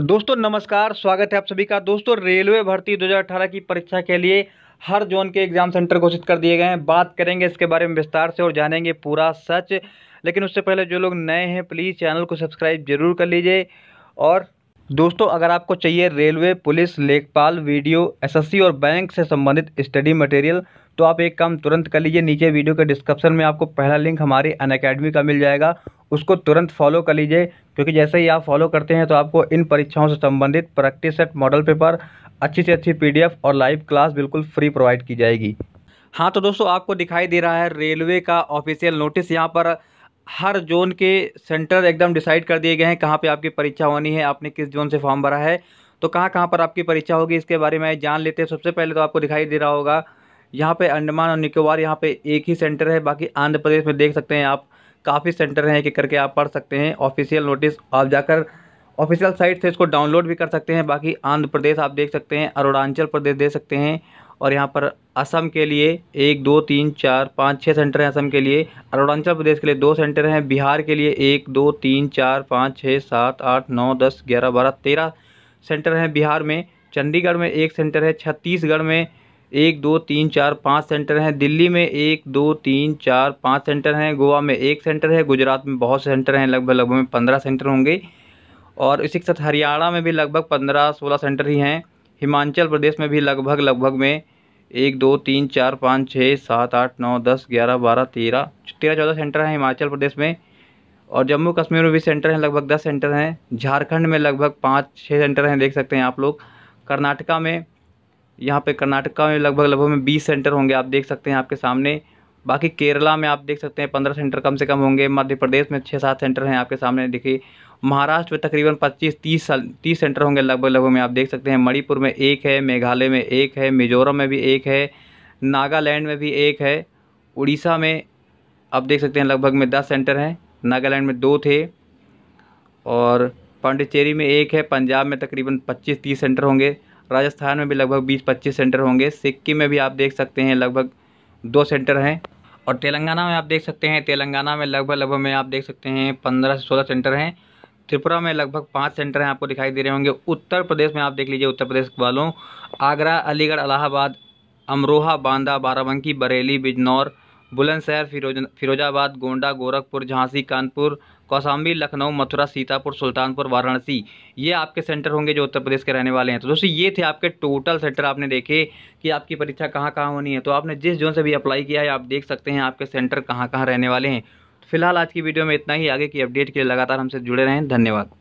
दोस्तों नमस्कार स्वागत है आप सभी का दोस्तों रेलवे भर्ती 2018 की परीक्षा के लिए हर जोन के एग्ज़ाम सेंटर घोषित कर दिए गए हैं बात करेंगे इसके बारे में विस्तार से और जानेंगे पूरा सच लेकिन उससे पहले जो लोग नए हैं प्लीज़ चैनल को सब्सक्राइब जरूर कर लीजिए और दोस्तों अगर आपको चाहिए रेलवे पुलिस लेखपाल वीडियो एसएससी और बैंक से संबंधित स्टडी मटेरियल तो आप एक काम तुरंत कर लीजिए नीचे वीडियो के डिस्क्रिप्शन में आपको पहला लिंक हमारे अन अकेडमी का मिल जाएगा उसको तुरंत फॉलो कर लीजिए क्योंकि जैसे ही आप फॉलो करते हैं तो आपको इन परीक्षाओं से संबंधित प्रैक्टिस सेट मॉडल पेपर अच्छी से अच्छी पी और लाइव क्लास बिल्कुल फ्री प्रोवाइड की जाएगी हाँ तो दोस्तों आपको दिखाई दे रहा है रेलवे का ऑफिशियल नोटिस यहाँ पर हर जोन के सेंटर एकदम डिसाइड कर दिए गए हैं कहाँ पे आपकी परीक्षा होनी है आपने किस जोन से फॉर्म भरा है तो कहाँ कहाँ पर आपकी परीक्षा होगी इसके बारे में जान लेते हैं सबसे पहले तो आपको दिखाई दे रहा होगा यहाँ पे अंडमान और निकोबार यहाँ पे एक ही सेंटर है बाकी आंध्र प्रदेश में देख सकते हैं आप काफ़ी सेंटर हैं एक करके आप पढ़ सकते हैं ऑफिशियल नोटिस आप जाकर ऑफिशियल साइट से इसको डाउनलोड भी कर सकते हैं बाकी आंध्र प्रदेश आप देख सकते हैं अरुणाचल प्रदेश देख सकते हैं और यहाँ पर असम के लिए एक दो तीन चार पाँच छः सेंटर हैं असम के लिए अरुणाचल प्रदेश के लिए दो सेंटर हैं बिहार के लिए एक दो तीन चार पाँच छः सात आठ नौ दस ग्यारह बारह तेरह सेंटर हैं बिहार में चंडीगढ़ में एक सेंटर है छत्तीसगढ़ में एक दो तीन चार पाँच सेंटर हैं दिल्ली में एक दो तीन चार पाँच सेंटर हैं गोवा में एक सेंटर है गुजरात में बहुत सेंटर हैं लगभग लगभग में पंद्रह सेंटर होंगे और इसी के साथ हरियाणा में भी लगभग पंद्रह सोलह सेंटर ही हैं हिमाचल प्रदेश में भी लगभग लगभग में एक दो तीन चार पाँच छः सात आठ नौ दस ग्यारह बारह तेरह तेरह चौदह सेंटर हैं हिमाचल प्रदेश में और जम्मू कश्मीर में भी सेंटर हैं लगभग दस सेंटर हैं झारखंड में लगभग पाँच छः सेंटर हैं देख सकते हैं आप लोग कर्नाटका में यहाँ पे कर्नाटका में लगभग लगभग में बीस सेंटर होंगे आप देख सकते हैं आपके सामने बाकी केरला में आप देख सकते हैं पंद्रह सेंटर कम से कम होंगे मध्य प्रदेश में छः सात सेंटर हैं आपके सामने देखिए महाराष्ट्र में तकरीबन पच्चीस तीस साल तीस सेंटर होंगे लगभग लगभग में आप देख सकते हैं मणिपुर में एक है मेघालय में एक है मिजोरम में भी एक है नागालैंड में भी एक है उड़ीसा में आप देख सकते हैं लगभग में दस सेंटर हैं नागालैंड में दो थे और पांडिचेरी में एक है पंजाब में तकरीबन 25-30 सेंटर होंगे राजस्थान में भी लगभग 20-25 सेंटर होंगे सिक्किम में भी आप देख सकते हैं लगभग दो सेंटर हैं और तेलंगाना में आप देख सकते हैं तेलंगाना में लगभग लगभग में आप देख सकते हैं पंद्रह से सोलह सेंटर हैं त्रिपुरा में लगभग पाँच सेंटर हैं आपको दिखाई दे रहे होंगे उत्तर प्रदेश में आप देख लीजिए उत्तर प्रदेश वालों आगरा अलीगढ़ इलाहाबाद अमरोहा बांदा बाराबंकी बरेली बिजनौर बुलंदशहर फिरोज फिरोजाबाद गोंडा गोरखपुर झांसी कानपुर कौशाम्बी लखनऊ मथुरा सीतापुर सुल्तानपुर वाराणसी ये आपके सेंटर होंगे जो उत्तर प्रदेश के रहने वाले हैं तो दोस्तों ये थे आपके टोटल सेंटर आपने देखे कि आपकी परीक्षा कहाँ कहाँ होनी है तो आपने जिस जोन से भी अप्लाई किया है आप देख सकते हैं आपके सेंटर कहाँ कहाँ रहने वाले हैं फिलहाल आज की वीडियो में इतना ही आगे की अपडेट के लिए लगातार हमसे जुड़े रहें धन्यवाद